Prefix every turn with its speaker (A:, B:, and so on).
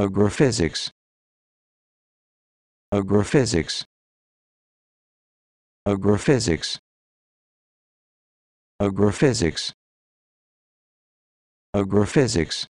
A: agrophysics agrophysics agrophysics agrophysics agrophysics